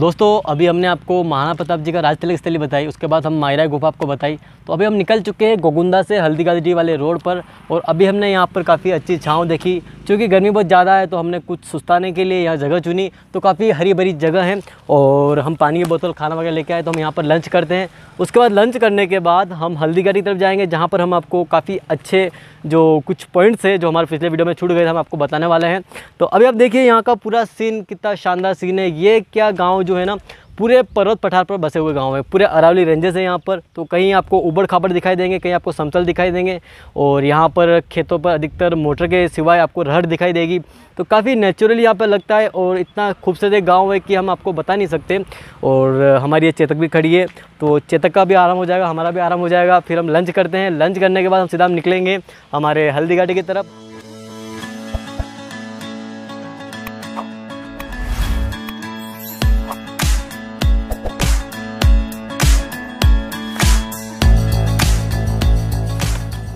दोस्तों अभी हमने आपको महाराणा प्रताप जी का राजतिलक स्थली बताई उसके बाद हम मायरा गुफा आपको बताई तो अभी हम निकल चुके हैं गोगुंदा से हल्दीगाजी वाले रोड पर और अभी हमने यहाँ पर काफ़ी अच्छी छाँव देखी क्योंकि गर्मी बहुत ज़्यादा है तो हमने कुछ सुस्ताने के लिए यहाँ जगह चुनी तो काफ़ी हरी भरी जगह है और हम पानी की बोतल खाना वगैरह लेके आए तो हम यहाँ पर लंच करते हैं उसके बाद लंच करने के बाद हम हल्दी की तरफ जाएंगे जहाँ पर हम आपको काफ़ी अच्छे जो कुछ पॉइंट्स है जो हमारे पिछले वीडियो में छूट गए थे हम आपको बताने वाले हैं तो अभी आप देखिए यहाँ का पूरा सीन कितना शानदार सीन है ये क्या गाँव जो है ना पूरे पर्वत पठार पर बसे हुए गांव है पूरे अरावली रेंजेस हैं यहाँ पर तो कहीं आपको उबड़ खाबड़ दिखाई देंगे कहीं आपको समतल दिखाई देंगे और यहाँ पर खेतों पर अधिकतर मोटर के सिवाय आपको रहड़ दिखाई देगी तो काफ़ी नेचुरली यहाँ पर लगता है और इतना खूबसूरत एक गाँव है कि हम आपको बता नहीं सकते और हमारी ये चेतक भी खड़ी है तो चेतक का भी आराम हो जाएगा हमारा भी आराम हो जाएगा फिर हम लंच करते हैं लंच करने के बाद हम सीधा निकलेंगे हमारे हल्दी की तरफ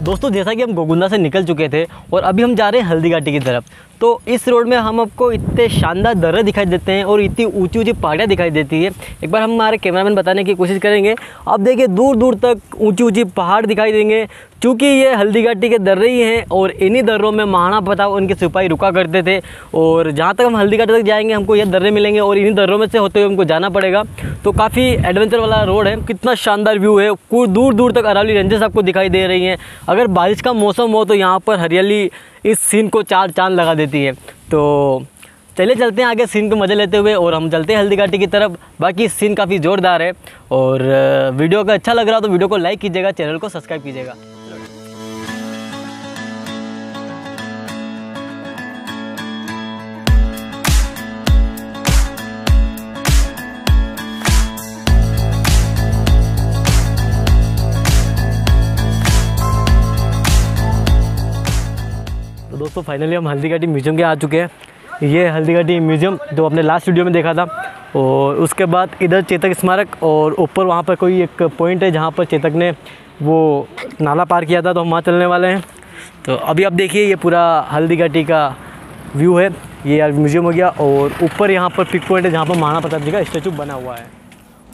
दोस्तों जैसा कि हम गोगुंदा से निकल चुके थे और अभी हम जा रहे हैं हल्दी घाटी की तरफ तो इस रोड में हम आपको इतने शानदार दर्रे दिखाई देते हैं और इतनी ऊंची ऊंची पहाड़ियाँ दिखाई देती है एक बार हम हमारे कैमरामैन बताने की कोशिश करेंगे आप देखिए दूर दूर तक ऊंची ऊंची पहाड़ दिखाई देंगे क्योंकि ये हल्दी घाटी के दर्रे ही हैं और इन्हीं दर्रों में महाना प्रताप उनके सिपाही रुका करते थे और जहाँ तक हम हल्दी घाटी तक जाएंगे हमको ये दर्रे मिलेंगे और इन्हीं दर्रों में से होते हुए हमको जाना पड़ेगा तो काफ़ी एडवेंचर वाला रोड है कितना शानदार व्यू है कुछ दूर दूर तक अरावली रेंजेस आपको दिखाई दे रही हैं अगर बारिश का मौसम हो तो यहाँ पर हरियाली इस सीन को चार चांद लगा देती है तो चले चलते हैं आगे सीन को मज़े लेते हुए और हम चलते हैं हल्दी घाटी की तरफ बाकी सीन काफ़ी ज़ोरदार है और वीडियो अगर अच्छा लग रहा हो तो वीडियो को लाइक कीजिएगा चैनल को सब्सक्राइब कीजिएगा दोस्तों फाइनली हम हल्दी घाटी म्यूजियम के आ चुके हैं ये हल्दी घाटी म्यूजियम जो आपने लास्ट वीडियो में देखा था और उसके बाद इधर चेतक स्मारक और ऊपर वहाँ पर कोई एक पॉइंट है जहाँ पर चेतक ने वो नाला पार किया था तो हम वहाँ चलने वाले हैं तो अभी आप देखिए ये पूरा हल्दी घाटी का व्यू है ये म्यूजियम हो गया और ऊपर यहाँ पर पिक पॉइंट है जहाँ पर महाराणा प्रताप जी का स्टैचू बना हुआ है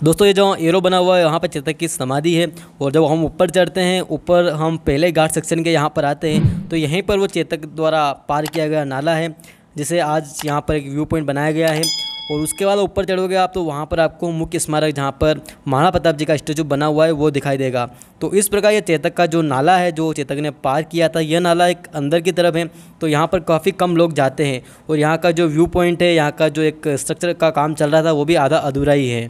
दोस्तों ये जो एरो बना हुआ है यहाँ पर चेतक की समाधि है और जब हम ऊपर चढ़ते हैं ऊपर हम पहले गार्ड सेक्शन के यहाँ पर आते हैं तो यहीं पर वो चेतक द्वारा पार किया गया नाला है जिसे आज यहाँ पर एक व्यू पॉइंट बनाया गया है और उसके बाद ऊपर चढ़ोगे आप तो वहाँ पर आपको मुख्य स्मारक जहाँ पर महाराणा प्रताप जी का स्टेचू बना हुआ है वो दिखाई देगा तो इस प्रकार ये चेतक का जो नाला है जो चेतक ने पार किया था यह नाला एक अंदर की तरफ है तो यहाँ पर काफ़ी कम लोग जाते हैं और यहाँ का जो व्यू पॉइंट है यहाँ का जो एक स्ट्रक्चर का काम चल रहा था वो भी आधा अधूरा ही है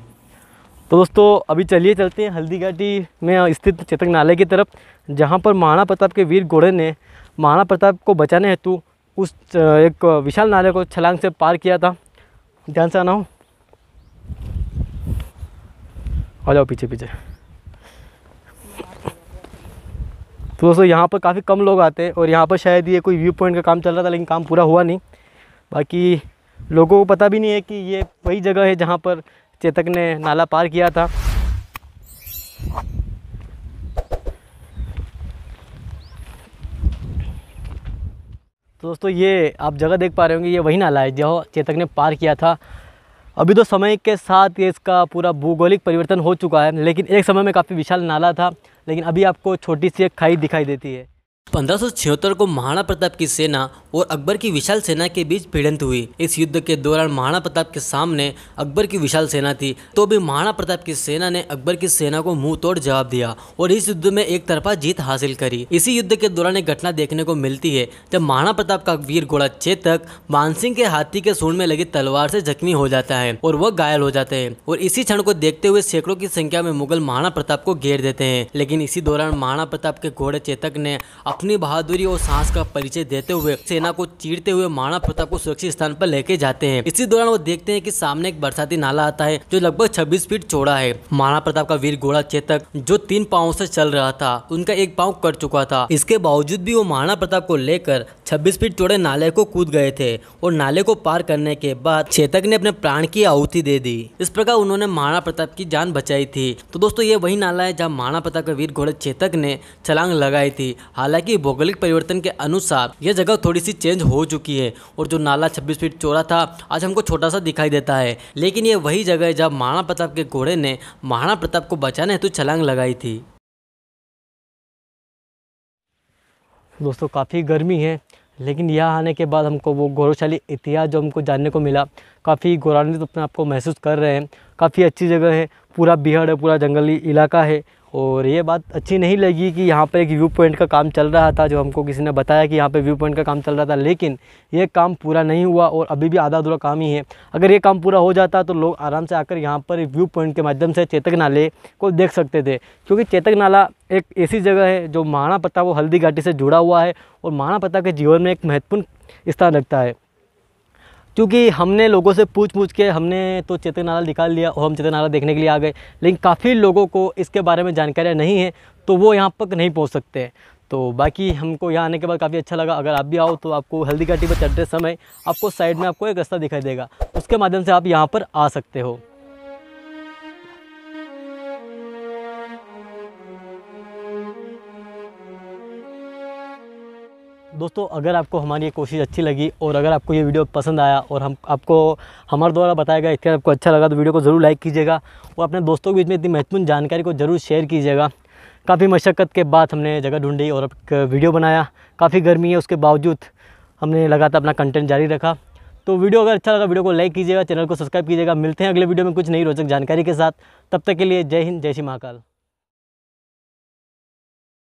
तो दोस्तों अभी चलिए चलते हैं हल्दी में स्थित चेतक नाले की तरफ जहाँ पर महाराणा प्रताप के वीर घोड़े ने महाराणा प्रताप को बचाने हेतु उस एक विशाल नाले को छलांग से पार किया था ध्यान से आना हो आ जाओ पीछे पीछे तो दोस्तों यहाँ पर काफ़ी कम लोग आते हैं और यहाँ पर शायद ये कोई व्यू पॉइंट का काम चल रहा था लेकिन काम पूरा हुआ नहीं बाकी लोगों को पता भी नहीं है कि ये वही जगह है जहाँ पर चेतक ने नाला पार किया था तो दोस्तों ये आप जगह देख पा रहे होंगे ये वही नाला है जो चेतक ने पार किया था अभी तो समय के साथ इसका पूरा भूगोलिक परिवर्तन हो चुका है लेकिन एक समय में काफ़ी विशाल नाला था लेकिन अभी आपको छोटी सी एक खाई दिखाई देती है पंद्रह को महाराणा प्रताप की सेना और अकबर की विशाल सेना के बीच भिड़ंत हुई इस युद्ध के दौरान महाराणा प्रताप के सामने अकबर की विशाल सेना थी तो भी महाराणा प्रताप की सेना ने अकबर की सेना को मुंह तोड़ जवाब दिया और इस युद्ध में एक तरफा जीत हासिल करी इसी युद्ध के दौरान एक घटना देखने को मिलती है जब महाराणा प्रताप का वीर घोड़ा चेतक मानसिंह के हाथी के सूढ़ में लगी तलवार से जख्मी हो जाता है और वह घायल हो जाते हैं और इसी क्षण को देखते हुए सैकड़ों की संख्या में मुगल महाराणा प्रताप को घेर देते हैं लेकिन इसी दौरान महाराणा प्रताप के घोड़े चेतक ने अपनी बहादुरी और साहस का परिचय देते हुए सेना को चीरते हुए महाराणा प्रताप को सुरक्षित स्थान पर लेके जाते हैं इसी दौरान वो देखते हैं की सामने एक बरसाती नाला आता है जो लगभग छब्बीस फीट चौड़ा है महाराणा प्रताप का वीर घोड़ा चेतक जो तीन पाओ से चल रहा था उनका एक पाँव कट चुका था इसके बावजूद भी वो महाराणा प्रताप को लेकर छब्बीस फीट चौड़े नाले को कूद गए थे और नाले को पार करने के बाद चेतक ने अपने प्राण की आहुति दे दी इस प्रकार उन्होंने महाराणा प्रताप की जान बचाई थी तो दोस्तों ये वही नाला है जहाँ महाराणा प्रताप का वीर घोड़ा चेतक ने छलांग लगाई थी हालांकि हालांकि भौगोलिक परिवर्तन के अनुसार यह जगह थोड़ी सी चेंज हो चुकी है और जो नाला छब्बीस फीट चौड़ा था आज हमको छोटा सा दिखाई देता है लेकिन ये वही जगह है जहाँ महाराणा प्रताप के घोड़े ने महाराणा प्रताप को बचाने हेतु छलांग लगाई थी दोस्तों काफ़ी गर्मी है लेकिन यहाँ आने के बाद हमको वो गौरवशाली इतिहास जो हमको जानने को मिला काफ़ी गौरवान्वित तो अपने आप को महसूस कर रहे हैं काफ़ी अच्छी जगह है पूरा बिहार है पूरा जंगली इलाका है और ये बात अच्छी नहीं लगी कि यहाँ पर एक व्यू पॉइंट का काम चल रहा था जो हमको किसी ने बताया कि यहाँ पे व्यू पॉइंट का काम चल रहा था लेकिन ये काम पूरा नहीं हुआ और अभी भी आधा अधूरा काम ही है अगर ये काम पूरा हो जाता तो लोग आराम से आकर यहाँ पर व्यू पॉइंट के माध्यम से चेतक नाले को देख सकते थे क्योंकि चेतक नाला एक ऐसी जगह है जो महाना पत्ता वो हल्दी घाटी से जुड़ा हुआ है और महाना पत्ता के जीवन में एक महत्वपूर्ण स्थान रखता है क्योंकि हमने लोगों से पूछ पूछ के हमने तो चेतन नाला निकाल लिया और हम चेतन नाला देखने के लिए आ गए लेकिन काफ़ी लोगों को इसके बारे में जानकारियाँ नहीं है तो वो यहाँ पर नहीं पहुँच सकते हैं तो बाकी हमको यहाँ आने के बाद काफ़ी अच्छा लगा अगर आप भी आओ तो आपको हल्दी घाटी पर चढ़ते समय आपको साइड में आपको एक रास्ता दिखाई देगा उसके माध्यम से आप यहाँ पर आ सकते हो दोस्तों अगर आपको हमारी ये कोशिश अच्छी लगी और अगर आपको ये वीडियो पसंद आया और हम आपको हमारे द्वारा बताया गया इसके आपको अच्छा लगा तो वीडियो को ज़रूर लाइक कीजिएगा और अपने दोस्तों के बीच में इतनी महत्वपूर्ण जानकारी को ज़रूर शेयर कीजिएगा काफ़ी मशक्क़त के बाद हमने जगह ढूंढी और वीडियो बनाया काफ़ी गर्मी है उसके बावजूद हमने लगातार अपना कंटेंट जारी रखा तो वीडियो अगर अच्छा लगा वीडियो को लाइक कीजिएगा चैनल को सब्सक्राइब कीजिएगा मिलते हैं अगले वीडियो में कुछ नई रोचक जानकारी के साथ तब तक के लिए जय हिंद जय श्री महाकाल